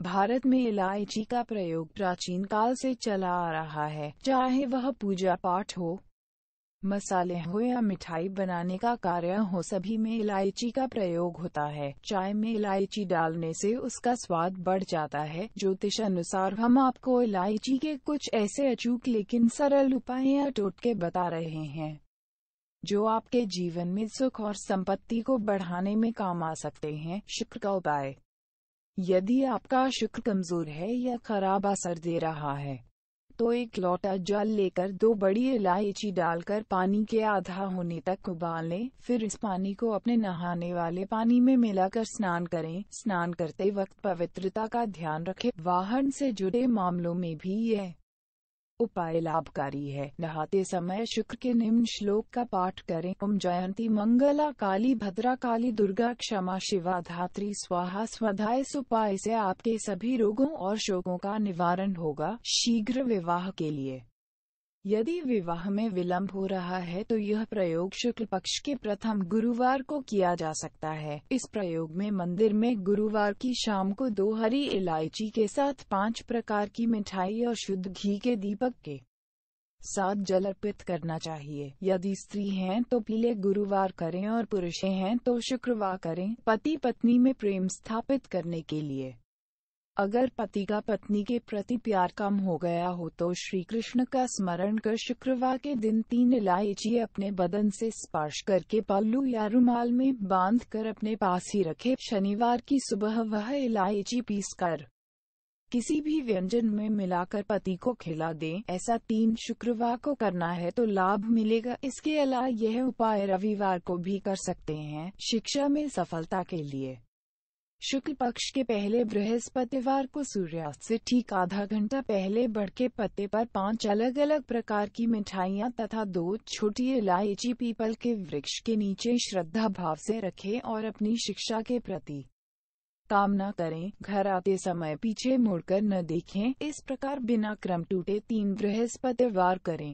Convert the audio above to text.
भारत में इलायची का प्रयोग प्राचीन काल से चला आ रहा है चाहे वह पूजा पाठ हो मसाले हो या मिठाई बनाने का कार्य हो सभी में इलायची का प्रयोग होता है चाय में इलायची डालने से उसका स्वाद बढ़ जाता है ज्योतिष अनुसार हम आपको इलायची के कुछ ऐसे अचूक लेकिन सरल उपाय या टोटके बता रहे हैं जो आपके जीवन में सुख और संपत्ति को बढ़ाने में काम आ सकते हैं शुक्र का उपाय यदि आपका शुक्र कमजोर है या खराब असर दे रहा है तो एक लौटा जल लेकर दो बड़ी इलायची डालकर पानी के आधा होने तक उबालें, फिर इस पानी को अपने नहाने वाले पानी में मिलाकर स्नान करें स्नान करते वक्त पवित्रता का ध्यान रखें वाहन से जुड़े मामलों में भी यह उपाय लाभकारी है नहाते समय शुक्र के निम्न श्लोक का पाठ करें ओम जयंती मंगला काली भद्रा काली दुर्गा क्षमा शिवा धात्री स्वाहा स्वधाय उपाय से आपके सभी रोगों और शोकों का निवारण होगा शीघ्र विवाह के लिए यदि विवाह में विलंब हो रहा है तो यह प्रयोग शुक्ल पक्ष के प्रथम गुरुवार को किया जा सकता है इस प्रयोग में मंदिर में गुरुवार की शाम को दो हरी इलायची के साथ पांच प्रकार की मिठाई और शुद्ध घी के दीपक के साथ जल अर्पित करना चाहिए यदि स्त्री हैं तो पीले गुरुवार करें और पुरुष हैं तो शुक्रवार करें पति पत्नी में प्रेम स्थापित करने के लिए अगर पति का पत्नी के प्रति प्यार कम हो गया हो तो श्री कृष्ण का स्मरण कर शुक्रवार के दिन तीन इलायची अपने बदन से स्पर्श करके पल्लू या रुमाल में बांध कर अपने पास ही रखे शनिवार की सुबह वह इलायची पीस कर किसी भी व्यंजन में मिलाकर पति को खिला दे ऐसा तीन शुक्रवार को करना है तो लाभ मिलेगा इसके अलावा यह उपाय रविवार को भी कर सकते हैं शिक्षा में सफलता के लिए शुक्ल पक्ष के पहले बृहस्पतिवार को सूर्यास्त से ठीक आधा घंटा पहले बड़के पत्ते पर पांच अलग अलग प्रकार की मिठाइयां तथा दो छोटी इलायची पीपल के वृक्ष के नीचे श्रद्धा भाव से रखें और अपनी शिक्षा के प्रति कामना करें घर आते समय पीछे मुड़कर न देखें इस प्रकार बिना क्रम टूटे तीन बृहस्पतिवार करें